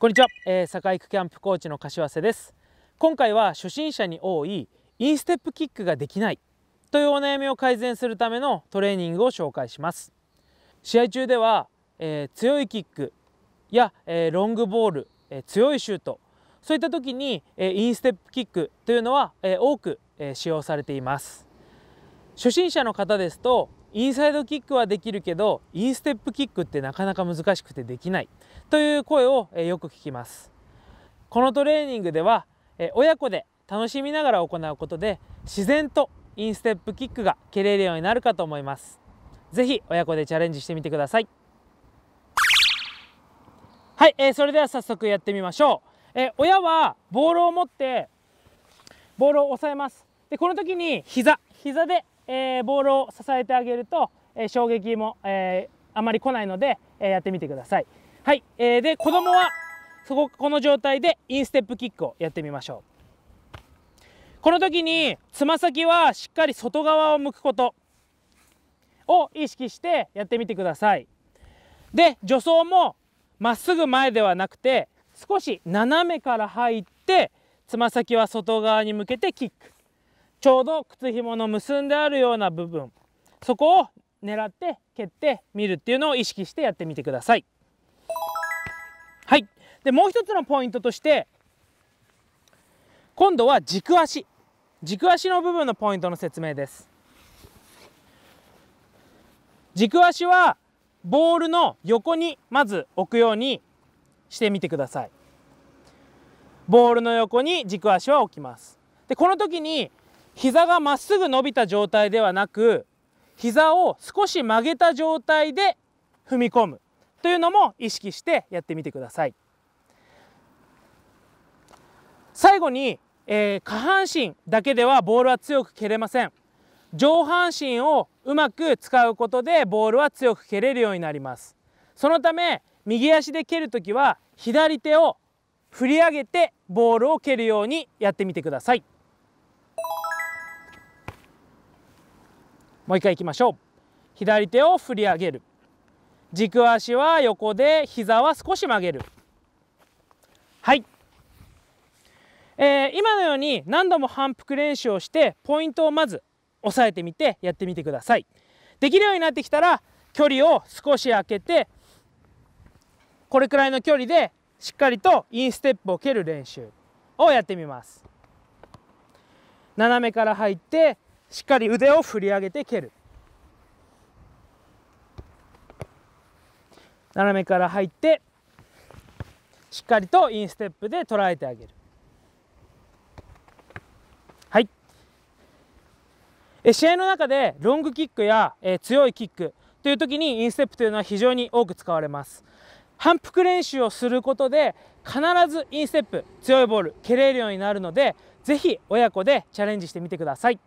こんにちは、えー、坂井キャンプコーチの柏瀬です今回は初心者に多いインステップキックができないというお悩みを改善するためのトレーニングを紹介します試合中では、えー、強いキックや、えー、ロングボール、え強いシュートそういった時に、えインステップキックというのは、え多く、え使用されています初心者の方ですとインサイドキックはできるけどインステップキックってなかなか難しくてできないという声をよく聞きますこのトレーニングでは親子で楽しみながら行うことで自然とインステップキックが蹴れるようになるかと思いますぜひ親子でチャレンジしてみてくださいはい、えー、それでは早速やってみましょう、えー、親はボールを持ってボールを押さえますでこの時に膝膝でえー、ボールを支えてあげると、えー、衝撃も、えー、あまり来ないので、えー、やってみてください。はい、えー、で子供はそここの状態でインステップキックをやってみましょう。この時につま先はしっかり外側を向くことを意識してやってみてください。で助走もまっすぐ前ではなくて少し斜めから入ってつま先は外側に向けてキックちょうど靴紐の結んであるような部分そこを狙って蹴ってみるっていうのを意識してやってみてください。はいでもう一つのポイントとして今度は軸足軸足の部分のポイントの説明です軸足はボールの横にまず置くようにしてみてくださいボールの横に軸足は置きますでこの時に膝がまっすぐ伸びた状態ではなく膝を少し曲げた状態で踏み込むというのも意識してやってみてください最後に、えー、下半身だけではボールは強く蹴れません上半身をうまく使うことでボールは強く蹴れるようになりますそのため右足で蹴るときは左手を振り上げてボールを蹴るようにやってみてくださいもう一回いきましょう左手を振り上げる軸足は横で膝は少し曲げるはい、えー、今のように何度も反復練習をしてポイントをまず押さえてみてやってみてくださいできるようになってきたら距離を少し空けてこれくらいの距離でしっかりとインステップを蹴る練習をやってみます斜めから入ってしっかり腕を振り上げて蹴る斜めから入ってしっかりとインステップで捉えてあげるはい試合の中でロングキックや、え強いキックという時にインステップというのは非常に多く使われます反復練習をすることで必ずインステップ強いボール蹴れるようになるのでぜひ親子でチャレンジしてみてください